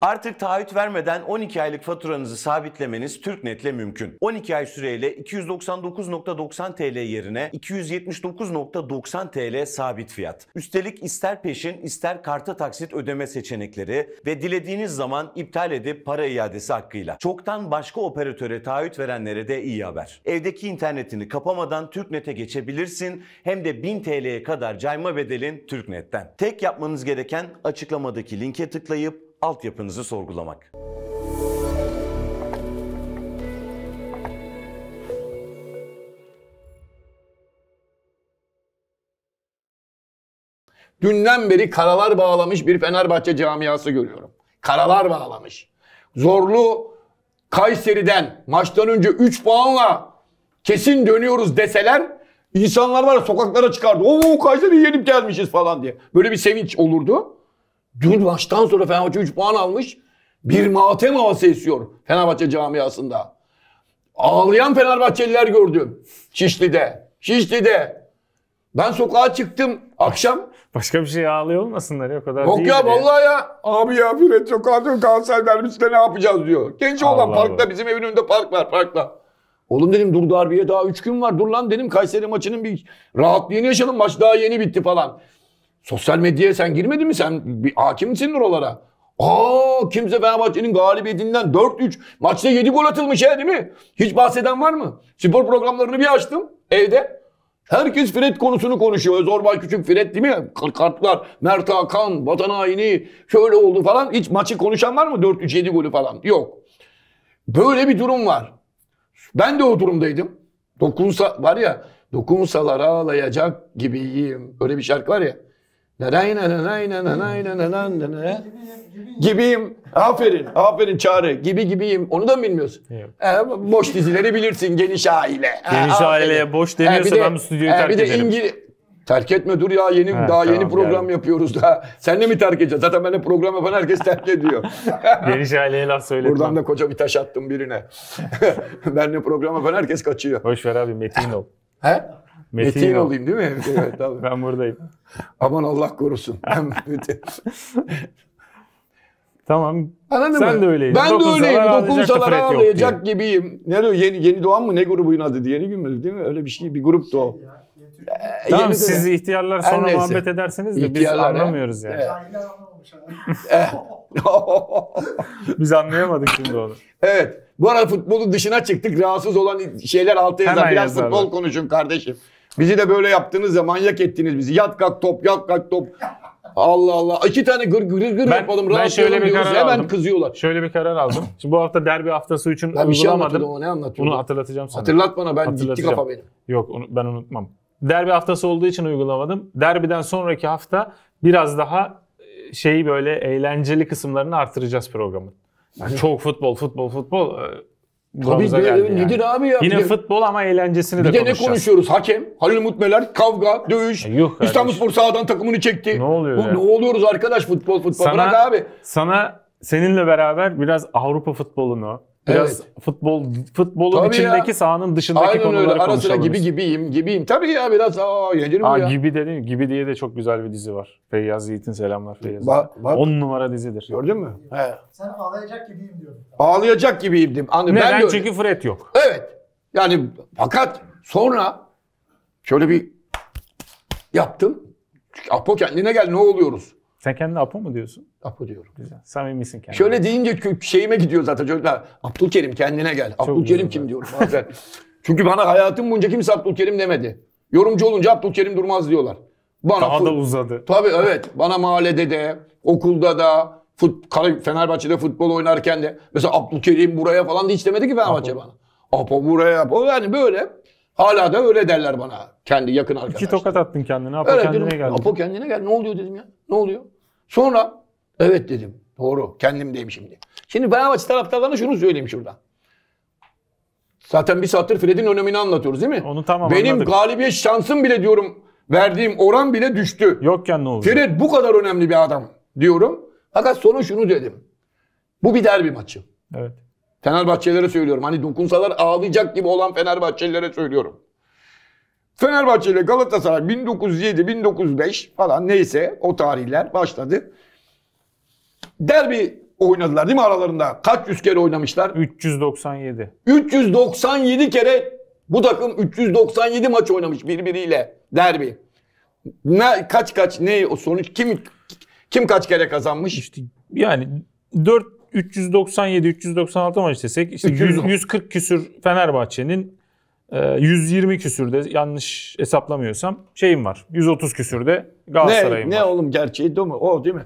Artık taahhüt vermeden 12 aylık faturanızı sabitlemeniz TürkNet'le mümkün. 12 ay süreyle 299.90 TL yerine 279.90 TL sabit fiyat. Üstelik ister peşin ister karta taksit ödeme seçenekleri ve dilediğiniz zaman iptal edip para iadesi hakkıyla. Çoktan başka operatöre taahhüt verenlere de iyi haber. Evdeki internetini kapamadan TürkNet'e geçebilirsin hem de 1000 TL'ye kadar cayma bedelin TürkNet'ten. Tek yapmanız gereken açıklamadaki linke tıklayıp altyapınızı sorgulamak. Dünden beri karalar bağlamış bir Fenerbahçe camiası görüyorum. Karalar bağlamış. Zorlu Kayseri'den maçtan önce 3 puanla kesin dönüyoruz deseler insanlar var sokaklara çıkardı. Oo Kayseri'yi yenip gelmişiz falan diye. Böyle bir sevinç olurdu. Dün maçtan sonra Fenerbahçe 3 puan almış. Bir matem havası esiyor Fenerbahçe camiasında. Ağlayan Fenerbahçeliler gördüm. Şişli'de. Şişli'de. Ben sokağa çıktım akşam. Başka bir şey ağlıyor olmasınlar ya o kadar Yok ya vallahi ya. Abi ya Fred sokağa dön kanser vermiş ne yapacağız diyor. Genç olan parkta Allah. bizim evin önünde park var parkta. Oğlum dedim dur darbiye daha 3 gün var. Dur lan dedim Kayseri maçının bir rahatlığını yaşadım. Maç daha yeni bitti falan. Sosyal medyaya sen girmedin mi? Sen bir hakimsin oralara. Aa kimse Fenerbahçe'nin galibiyetinden 4-3 maçta 7 gol atılmış ya değil mi? Hiç bahseden var mı? Spor programlarını bir açtım evde. Herkes Fred konusunu konuşuyor. Zorbay Küçük Fred değil mi? Kartlar, Mert Hakan, Vatan haini şöyle oldu falan. Hiç maçı konuşan var mı? 4-3-7 golü falan. Yok. Böyle bir durum var. Ben de o durumdaydım. Dokunsa var ya dokunsalar ağlayacak gibiyim. Öyle bir şarkı var ya. Gibiyim. Aferin. Aferin Çağrı. Gibi gibiyim. Onu da mı bilmiyorsun? Ee, boş dizileri bilirsin. Geniş aile. Geniş aferin. aileye boş deniyorsa ee, de, ben stüdyoyu e, terk bir de ederim. İngiliz... Terk etme dur ya yeni ha, daha tamam, yeni program yani. yapıyoruz daha. Sen de mi terk edeceksin? Zaten benimle program yapan herkes terk ediyor. Geniş aileye laf söyledim. Buradan da koca bir taş attım birine. benimle program yapan herkes kaçıyor. Hoş ver abi metin ol. He? Metin, Metin olayım değil mi? Evet abi. ben buradayım. Aman Allah korusun. Tamam. Anladın Sen mı? de öyleydin. Ben Dokunsalar de öyleyim. Dokunsalar ağlayacak gibiyim. Ne diyor? Yeni, yeni Doğan mı? Ne grubuyun adı? Yeni gün mü? Değil mi? Öyle bir şey. Bir gruptu o. Şey ee, tamam siz de, ihtiyarlar sonra neyse. muhabbet ederseniz de biz anlamıyoruz he? yani. Evet. Eh. biz anlayamadık şimdi onu. Evet. Bu arada futbolun dışına çıktık. Rahatsız olan şeyler altı yazar. Biraz yazarlar. futbol konuşun kardeşim. Bizi de böyle yaptığınız zaman yak ettiniz bizi. Yat kalk top, yat kalk top. Allah Allah. İki tane gır gır gır ben, yapalım. Ben şöyle bir karar Hemen aldım. kızıyorlar. Şöyle bir karar aldım. Şimdi bu hafta derbi haftası için ben bir şey anlatıyordum ama ne anlatıyordum? Onu hatırlatacağım sana. Hatırlat bana ben gitti kafa benim. Yok onu, ben unutmam. Derbi haftası olduğu için uygulamadım. Derbiden sonraki hafta biraz daha e, şeyi böyle eğlenceli kısımlarını artıracağız programın. Yani çok futbol, futbol, futbol e, Tabii be, yani. nedir abi ya? Yine bir futbol ama eğlencesini de, konuşacağız. Bir de ne konuşuyoruz? Hakem, Halil Mutmeler, kavga, dövüş. E, Yok İstanbulspor sağdan takımını çekti. Ne oluyor Bu, ya? Ne oluyoruz arkadaş futbol futbol sana, bırak abi. Sana seninle beraber biraz Avrupa futbolunu, Biraz evet. futbol futbolun Tabii içindeki ya. sahanın dışındaki Aynen konuları öyle. Ara sıra gibi gibiyim, gibiyim. Tabii ya biraz aa yenir ya? Gibi dedi, gibi diye de çok güzel bir dizi var. Feyyaz Yiğit'in selamlar Feyyaz. Bak, bak. 10 numara dizidir. Gördün mü? He. Sen ağlayacak gibiyim diyorum. Ağlayacak gibiyim dedim. Hani Neden? Ben Çünkü Fred yok. Evet. Yani fakat sonra şöyle bir yaptım. Apo kendine gel ne oluyoruz? Sen kendini Apo mu diyorsun? Apo diyorum. Güzel. Samimisin kendine. Şöyle deyince şeyime gidiyor zaten çocuklar. Abdülkerim kendine gel. Çok Abdülkerim kim ben. diyorum bazen. Çünkü bana hayatım boyunca kimse Abdülkerim demedi. Yorumcu olunca Abdülkerim Durmaz diyorlar. Bana Daha da uzadı. Tabii evet. Bana mahallede de, okulda da, fut, Fenerbahçe'de futbol oynarken de. Mesela Abdülkerim buraya falan da hiç demedi ki Fenerbahçe Apo. bana. Apo buraya, Apo. Yani böyle. Hala da öyle derler bana. Kendi yakın arkadaşlar. İki tokat attın kendine. Apo öyle kendine dedim. geldi. Apo kendine geldi. Ne oluyor dedim ya. Ne oluyor? Sonra evet dedim. Doğru. kendim Kendimdeyim şimdi. Şimdi Fenerbahçe taraftarlarına şunu söyleyeyim şurada. Zaten bir saattir Fred'in önemini anlatıyoruz değil mi? Onu tamam Benim anladık. galibiyet şansım bile diyorum verdiğim oran bile düştü. Yokken ne oldu? Fred bu kadar önemli bir adam diyorum. Fakat sonra şunu dedim. Bu bir derbi maçı. Evet. Fenerbahçelere söylüyorum. Hani dokunsalar ağlayacak gibi olan Fenerbahçelilere söylüyorum. Fenerbahçe ile Galatasaray 1907-1905 falan neyse o tarihler başladı. Derbi oynadılar değil mi aralarında? Kaç yüz kere oynamışlar? 397. 397 kere bu takım 397 maç oynamış birbiriyle derbi. Ne, kaç kaç ne o sonuç kim kim kaç kere kazanmış? İşte yani 4 397 396 maç desek işte 100, 140 küsür Fenerbahçe'nin 120 ee, küsürde yanlış hesaplamıyorsam şeyim var. 130 küsürde Galatasaray'ım ne, ne var. Ne oğlum gerçeği değil mi? O değil mi?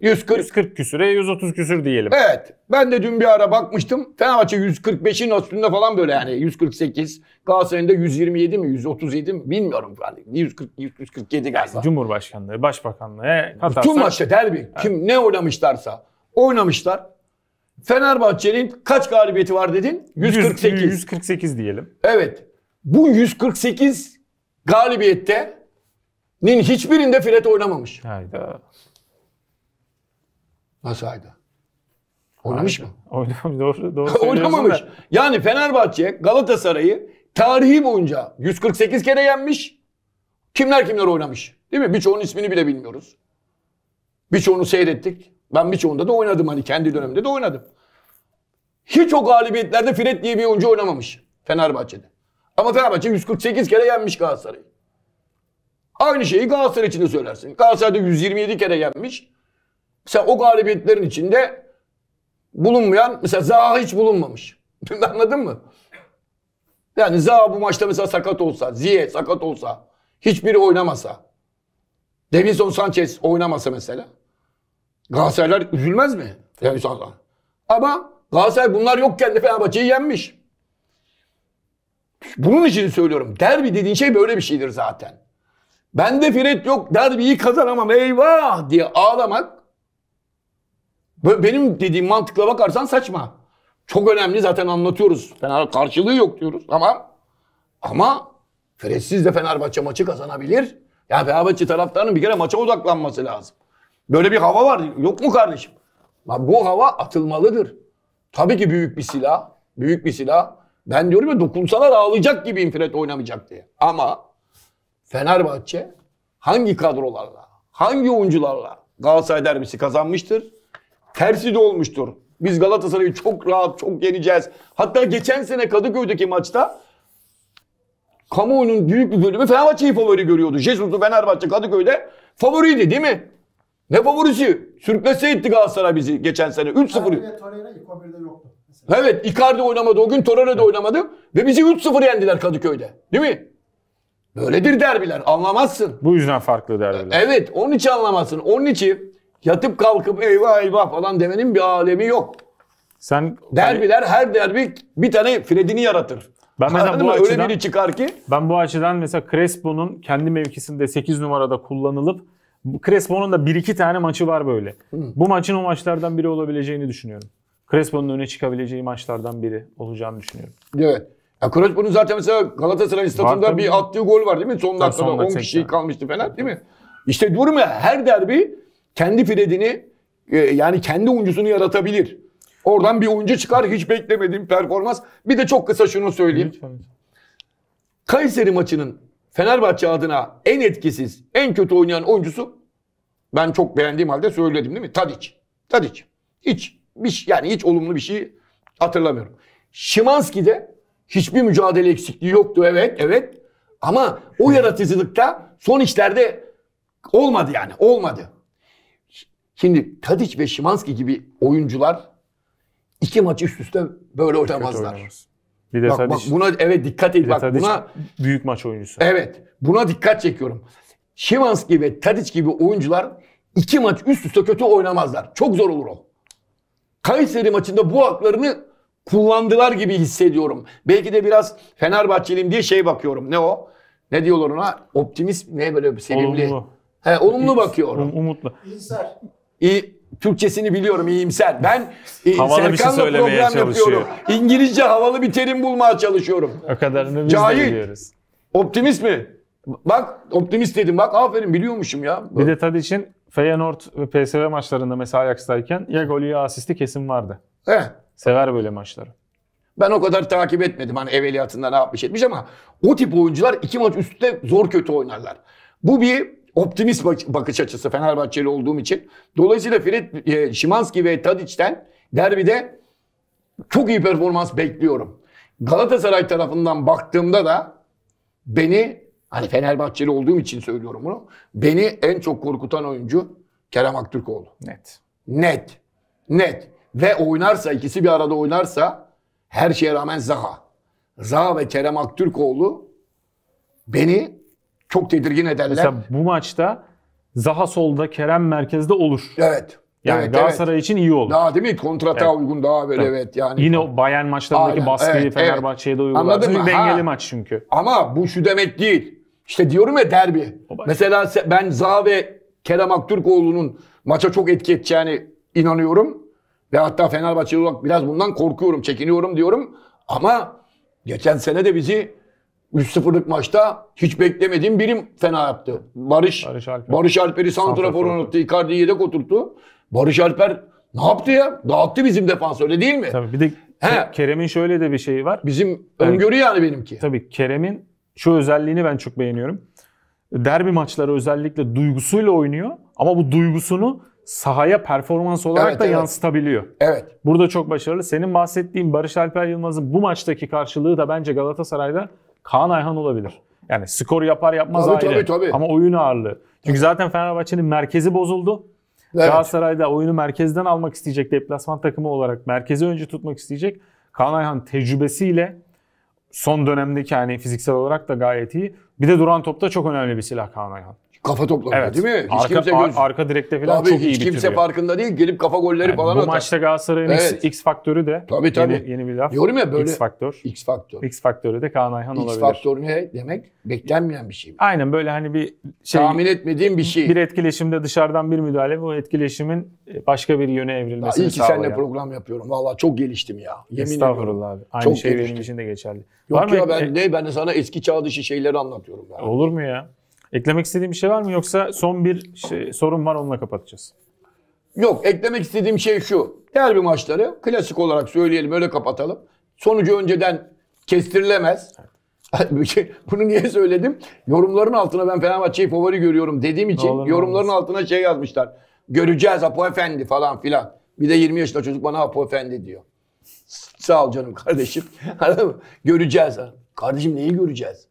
140. 140 küsüre 130 küsür diyelim. Evet. Ben de dün bir ara bakmıştım. Fenerbahçe 145'in üstünde falan böyle yani. 148. Galatasaray'ın da 127 mi 137 mi bilmiyorum. Yani 140, 147 galiba. Cumhurbaşkanlığı, başbakanlığı. Katarsa... Bütün maçta derbi. Evet. Kim ne oynamışlarsa oynamışlar. Fenerbahçe'nin kaç galibiyeti var dedin? 148. 148 diyelim. Evet. Bu 148 galibiyette nin hiçbirinde filet oynamamış. Hayda. Nasıl hayda? Oynamış hayda. mı? Oynamış. Doğru, doğru Oynamamış. Da. Yani Fenerbahçe Galatasaray'ı tarihi boyunca 148 kere yenmiş. Kimler kimler oynamış? Değil mi? Birçoğunun ismini bile bilmiyoruz. Birçoğunu seyrettik. Ben birçoğunda da oynadım hani kendi döneminde de oynadım. Hiç o galibiyetlerde Fred diye bir oyuncu oynamamış Fenerbahçe'de. Ama Fenerbahçe 148 kere yenmiş Galatasaray'ı. Aynı şeyi Galatasaray için de söylersin. Galatasaray'da 127 kere yenmiş. Mesela o galibiyetlerin içinde bulunmayan mesela Zaha hiç bulunmamış. Anladın mı? Yani Zaha bu maçta mesela sakat olsa, Ziye sakat olsa, hiçbiri oynamasa, Davinson Sanchez oynamasa mesela. Galatasaraylar üzülmez mi? Yani ama Galatasaray bunlar yokken de Fenerbahçe'yi yenmiş. Bunun için söylüyorum. Derbi dediğin şey böyle bir şeydir zaten. Ben de Fred yok derbiyi kazanamam eyvah diye ağlamak benim dediğim mantıkla bakarsan saçma. Çok önemli zaten anlatıyoruz. Fener karşılığı yok diyoruz ama Ama Fred'siz de Fenerbahçe maçı kazanabilir. Ya Fenerbahçe taraftarının bir kere maça odaklanması lazım. Böyle bir hava var. Yok mu kardeşim? Lan bu hava atılmalıdır. Tabii ki büyük bir silah. Büyük bir silah. Ben diyorum ya dokunsalar ağlayacak gibi infret oynamayacak diye. Ama Fenerbahçe hangi kadrolarla, hangi oyuncularla Galatasaray derbisi kazanmıştır? Tersi de olmuştur. Biz Galatasaray'ı çok rahat, çok yeneceğiz. Hatta geçen sene Kadıköy'deki maçta kamuoyunun büyük bir bölümü Fenerbahçe'yi favori görüyordu. Jesus'u Fenerbahçe Kadıköy'de favoriydi değil mi? Ne favorisi? Sürklese etti Galatasaray bizi geçen sene. 3-0. Torreira ilk 11'de yoktu. Evet Icardi oynamadı. O gün Torreira da oynamadı. Ve bizi 3-0 yendiler Kadıköy'de. Değil mi? Böyledir derbiler. Anlamazsın. Bu yüzden farklı derbiler. Evet. Onun için anlamazsın. Onun için yatıp kalkıp eyvah eyvah falan demenin bir alemi yok. Sen Derbiler her derbi bir tane Fred'ini yaratır. Ben mesela Anladın bu açıdan, Öyle biri çıkar ki. Ben bu açıdan mesela Crespo'nun kendi mevkisinde 8 numarada kullanılıp Crespo'nun da bir iki tane maçı var böyle. Hı. Bu maçın o maçlardan biri olabileceğini düşünüyorum. Crespo'nun öne çıkabileceği maçlardan biri olacağını düşünüyorum. Evet. Ya Crespo'nun zaten mesela Galatasaray statında bir attığı gol var değil mi? Son dakikada 10 kişi kalmıştı falan değil mi? İşte durum ya her derbi kendi Fred'ini e, yani kendi oyuncusunu yaratabilir. Oradan bir oyuncu çıkar hiç beklemediğim performans. Bir de çok kısa şunu söyleyeyim. Lütfen. Kayseri maçının Fenerbahçe adına en etkisiz, en kötü oynayan oyuncusu ben çok beğendiğim halde söyledim değil mi? Tadic. Tadic. Hiç bir şey yani hiç olumlu bir şey hatırlamıyorum. Şimanski'de hiçbir mücadele eksikliği yoktu evet evet. Ama o yaratıcılıkta son işlerde olmadı yani olmadı. Şimdi Tadic ve Şimanski gibi oyuncular iki maç üst üste böyle oynamazlar. Oynamaz. Bir de bak, bak buna evet dikkat et Bak buna büyük maç oyuncusu. Evet. Buna dikkat çekiyorum. Şimanski ve Tadic gibi oyuncular iki maç üst üste kötü oynamazlar. Çok zor olur o. Kayseri maçında bu haklarını kullandılar gibi hissediyorum. Belki de biraz Fenerbahçeliyim diye şey bakıyorum. Ne o? Ne diyorlar ona? Optimist ne böyle sevimli. Olumlu. He, olumlu bakıyorum. Um, umutlu. İnsar. İyi, Türkçesini biliyorum iyimser. Ben e, Serkan'la bir şey program yapıyorum. İngilizce havalı bir terim bulmaya çalışıyorum. O kadarını biz Cahil. de biliyoruz. Optimist mi? Bak optimist dedim. Bak aferin biliyormuşum ya. Bir de için Feyenoord ve PSV maçlarında mesela Ajax'tayken ya golü ya asisti kesin vardı. Heh. Sever böyle maçları. Ben o kadar takip etmedim hani evveliyatında ne yapmış etmiş ama o tip oyuncular iki maç üstte zor kötü oynarlar. Bu bir optimist bakış açısı Fenerbahçeli olduğum için. Dolayısıyla Fred e, Şimanski ve Tadiç'ten derbide çok iyi performans bekliyorum. Galatasaray tarafından baktığımda da beni hani Fenerbahçeli olduğum için söylüyorum bunu. Beni en çok korkutan oyuncu Kerem Aktürkoğlu. Net. Net. Net. Ve oynarsa ikisi bir arada oynarsa her şeye rağmen Zaha. Zaha ve Kerem Aktürkoğlu beni çok tedirgin ederler. Mesela bu maçta Zaha solda, Kerem merkezde olur. Evet. Yani evet, Galatasaray evet. için iyi olur. Daha değil mi? Kontrata evet. uygun daha böyle evet. evet yani. Yine o Bayern maçlarındaki Aynen. baskıyı evet, Fenerbahçe'ye evet. de uygular. Anladın mı? Dengeli ha. maç çünkü. Ama bu şu demek değil. İşte diyorum ya derbi. Mesela ben Zaha ve Kerem Aktürkoğlu'nun maça çok etki edeceğini inanıyorum. Ve hatta Fenerbahçe olarak biraz bundan korkuyorum, çekiniyorum diyorum. Ama geçen sene de bizi 3-0'lık maçta hiç beklemediğim birim fena yaptı. Barış Barış, Alper. Barış Alper'i santrafor unuttu. Icardi'yi yedek oturttu. Barış Alper ne yaptı ya? Dağıttı bizim defans öyle değil mi? Tabii bir de He. Kerem'in şöyle de bir şeyi var. Bizim yani, yani benimki. Tabii Kerem'in şu özelliğini ben çok beğeniyorum. Derbi maçları özellikle duygusuyla oynuyor ama bu duygusunu sahaya performans olarak evet, da evet. yansıtabiliyor. Evet. Burada çok başarılı. Senin bahsettiğin Barış Alper Yılmaz'ın bu maçtaki karşılığı da bence Galatasaray'da Kaan Ayhan olabilir. Yani skor yapar yapmaz tabii, ayrı. Tabii, tabii. Ama oyun ağırlığı. Çünkü zaten Fenerbahçe'nin merkezi bozuldu. Evet. Galatasaray'da oyunu merkezden almak isteyecek deplasman takımı olarak merkezi önce tutmak isteyecek. Kaan Ayhan tecrübesiyle son dönemdeki hani fiziksel olarak da gayet iyi. Bir de duran topta çok önemli bir silah Kaan Ayhan. Kafa toplama evet. değil mi? Hiç arka, kimse göz... arka direkte falan tabii, çok hiç iyi bitiriyor. kimse farkında değil. Gelip kafa golleri yani falan bu atar. Bu maçta Galatasaray'ın evet. X, faktörü de tabii, tabii. Yeni, yeni bir laf. Diyorum ya böyle. X faktör. X faktör. X faktörü de Kaan Ayhan X olabilir. X faktör ne demek? Beklenmeyen bir şey mi? Aynen böyle hani bir şey. Tahmin etmediğim bir şey. Bir etkileşimde dışarıdan bir müdahale bu etkileşimin başka bir yöne evrilmesini sağlıyor. İyi ki seninle program yapıyorum. Valla çok geliştim ya. Yemin Estağfurullah ediyorum. abi. Aynı çok şey geliştim. benim için de geçerli. Yok var ya mı? ben e- ne ben sana eski çağ dışı şeyleri anlatıyorum yani. Olur mu ya? Eklemek istediğim bir şey var mı yoksa son bir şey, sorun var onunla kapatacağız. Yok eklemek istediğim şey şu. Derbi maçları klasik olarak söyleyelim öyle kapatalım. Sonucu önceden kestirilemez. Evet. Bunu niye söyledim? Yorumların altına ben Fenerbahçe'yi favori görüyorum dediğim için olur, yorumların olur. altına şey yazmışlar. Göreceğiz Apo Efendi falan filan. Bir de 20 yaşında çocuk bana Apo Efendi diyor. Sağ ol canım kardeşim. göreceğiz. Kardeşim neyi göreceğiz?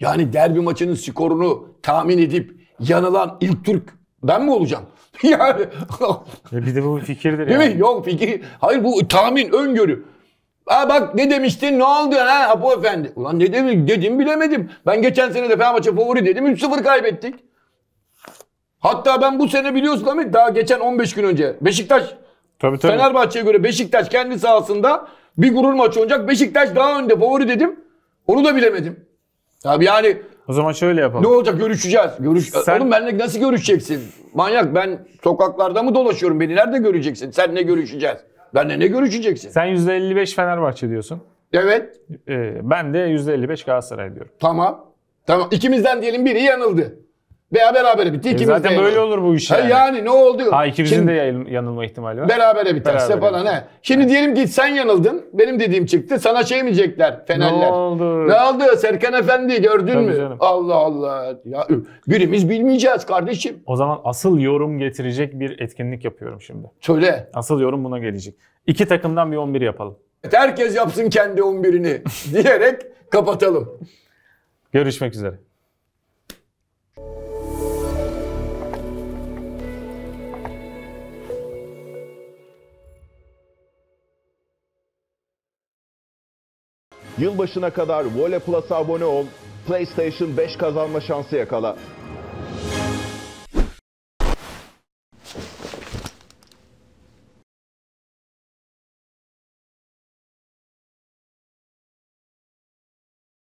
Yani derbi maçının skorunu tahmin edip yanılan ilk Türk ben mi olacağım? yani bir de bu fikirdir Değil yani. mi? Yok fikir. Hayır bu tahmin, öngörü. Aa bak ne demiştin ne oldu ha Bu Efendi? Ulan ne dedim, dedim bilemedim. Ben geçen sene de Fenerbahçe favori dedim 3-0 kaybettik. Hatta ben bu sene biliyorsun ama daha geçen 15 gün önce Beşiktaş Tabii, tabii. Fenerbahçe'ye göre Beşiktaş kendi sahasında bir gurur maçı olacak. Beşiktaş daha önde favori dedim. Onu da bilemedim. Abi yani o zaman şöyle yapalım. Ne olacak görüşeceğiz. Görüş Sen... Oğlum benimle nasıl görüşeceksin? Manyak ben sokaklarda mı dolaşıyorum? Beni nerede göreceksin? Sen ne görüşeceğiz? Benle ne görüşeceksin? Sen %55 Fenerbahçe diyorsun. Evet. Ee, ben de %55 Galatasaray diyorum. Tamam. Tamam. İkimizden diyelim biri yanıldı. Veya berabere bitti. E, ikimiz zaten de böyle olur bu iş yani. yani ne oldu? Ha ikimizin Şimdi, de yanılma ihtimali var. Berabere biterse berabere falan ne? Şimdi ha. diyelim ki sen yanıldın. Benim dediğim çıktı. Sana şey mi diyecekler Fenerler? Ne oldu? Ne oldu Serkan Efendi gördün Tabii mü? Canım. Allah Allah. Ya, birimiz bilmeyeceğiz kardeşim. O zaman asıl yorum getirecek bir etkinlik yapıyorum şimdi. Söyle. Asıl yorum buna gelecek. İki takımdan bir 11 yapalım. herkes yapsın kendi 11'ini diyerek kapatalım. Görüşmek üzere. Yılbaşına kadar Vole Plus'a abone ol, PlayStation 5 kazanma şansı yakala.